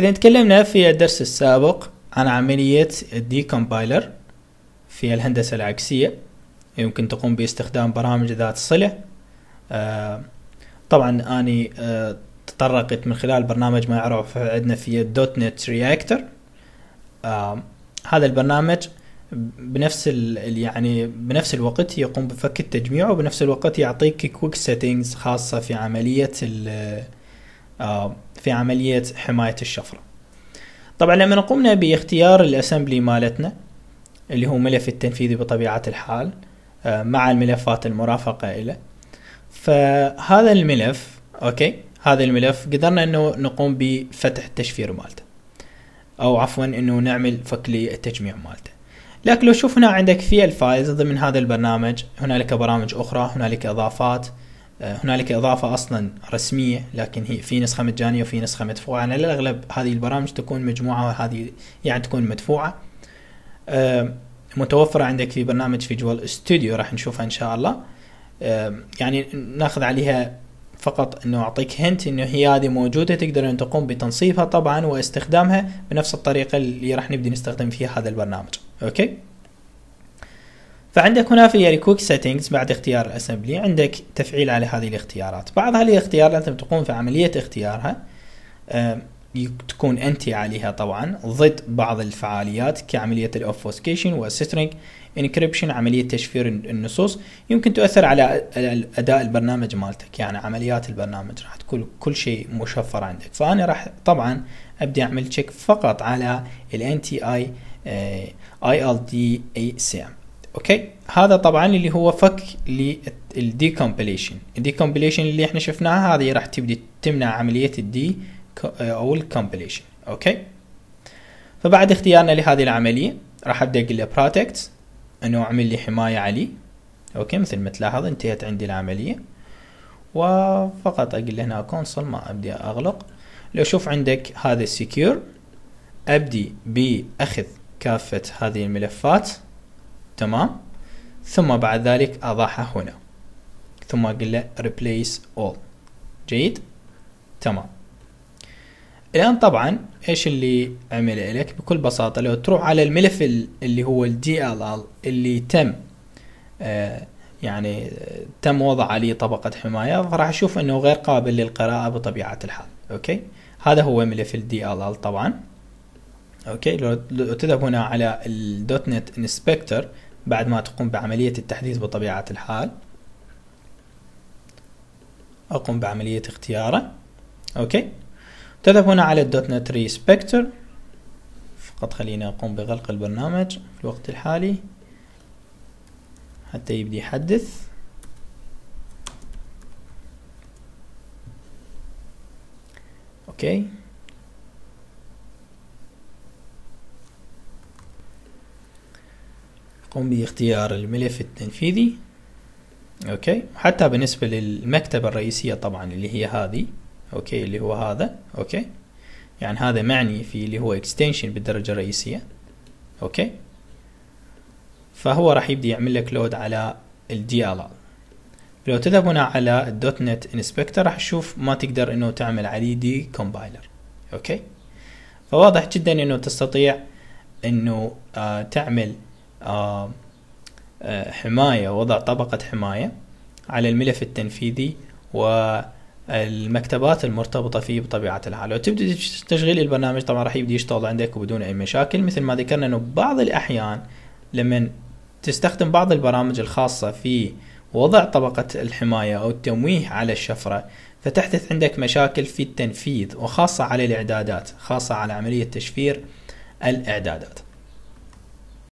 إذا تكلمنا في الدرس السابق عن عملية الدي كومبايلر في الهندسة العكسية يمكن تقوم باستخدام برامج ذات صلة آه طبعا أني آه تطرقت من خلال برنامج ما يعرف عندنا في الدوت نت رياكتر آه، هذا البرنامج بنفس يعني بنفس الوقت يقوم بفك التجميع وبنفس الوقت يعطيك كويك سيتنجز خاصة في عملية ال آه، في عملية حماية الشفرة طبعا لما قمنا باختيار الاسمبلي مالتنا اللي هو ملف التنفيذي بطبيعة الحال آه، مع الملفات المرافقة له فهذا الملف اوكي هذا الملف قدرنا انه نقوم بفتح التشفير مالته او عفوا انه نعمل فك للتجميع مالته لكن لو شوف هنا عندك في الفايز ضمن هذا البرنامج هنالك برامج اخرى هنالك اضافات آه، هنالك إضافة أصلا رسمية لكن هي في نسخة مجانية وفي نسخة مدفوعة على الأغلب هذه البرامج تكون مجموعة وهذه يعني تكون مدفوعة متوفرة عندك في برنامج فيجوال ستوديو راح نشوفها إن شاء الله يعني ناخذ عليها فقط انه اعطيك هنت انه هي هذه موجوده تقدر ان تقوم بتنصيبها طبعا واستخدامها بنفس الطريقه اللي راح نبدي نستخدم فيها هذا البرنامج اوكي فعندك هنا في ريكويك يعني سيتنجز بعد اختيار الاسمبلي عندك تفعيل على هذه الاختيارات بعض هذه الاختيارات انت تقوم في عمليه اختيارها تكون انت عليها طبعا ضد بعض الفعاليات كعمليه الاوفوسكيشن والسترنج انكربشن عمليه تشفير النصوص يمكن تؤثر على اداء البرنامج مالتك يعني عمليات البرنامج راح تكون كل شيء مشفر عندك فانا راح طبعا ابدي اعمل تشيك فقط على الان تي اي اي ال دي اي سي ام اوكي هذا طبعا اللي هو فك للديكمبليشن الديكمبليشن اللي احنا شفناها هذه راح تبدي تمنع عمليه الدي او الكمبليشن اوكي فبعد اختيارنا لهذه العمليه راح ابدا اقول له بروتكت انه اعمل لي حمايه عليه اوكي مثل ما تلاحظ انتهت عندي العمليه وفقط اقول له هنا كونسول ما ابدي اغلق لو شوف عندك هذا السكيور ابدي باخذ كافه هذه الملفات تمام ثم بعد ذلك أضعها هنا ثم أقول له replace all جيد تمام الآن طبعا إيش اللي عمل لك بكل بساطة لو تروح على الملف اللي هو ال DLL اللي تم آه يعني آه، تم وضع عليه طبقة حماية فراح أشوف أنه غير قابل للقراءة بطبيعة الحال أوكي هذا هو ملف ال DLL طبعا أوكي لو تذهب هنا على الدوت نت inspector بعد ما تقوم بعملية التحديث بطبيعة الحال أقوم بعملية اختياره أوكي تذهب هنا على الدوت نت ريسبكتر فقط خليني أقوم بغلق البرنامج في الوقت الحالي حتى يبدي يحدث أوكي قم باختيار الملف التنفيذي اوكي حتى بالنسبة للمكتبة الرئيسية طبعا اللي هي هذه اوكي اللي هو هذا اوكي يعني هذا معني في اللي هو اكستنشن بالدرجة الرئيسية اوكي فهو راح يبدي يعمل لك لود على الدي ال لو تذهب هنا على الدوت نت انسبكتر راح تشوف ما تقدر انه تعمل عليه دي كومبايلر اوكي فواضح جدا انه تستطيع انه آه تعمل آه، حماية وضع طبقة حماية على الملف التنفيذي والمكتبات المرتبطة فيه بطبيعة الحال وتبدأ تشغيل البرنامج طبعا راح يبدأ يشتغل عندك وبدون أي مشاكل مثل ما ذكرنا أنه بعض الأحيان لما تستخدم بعض البرامج الخاصة في وضع طبقة الحماية أو التمويه على الشفرة فتحدث عندك مشاكل في التنفيذ وخاصة على الإعدادات خاصة على عملية تشفير الإعدادات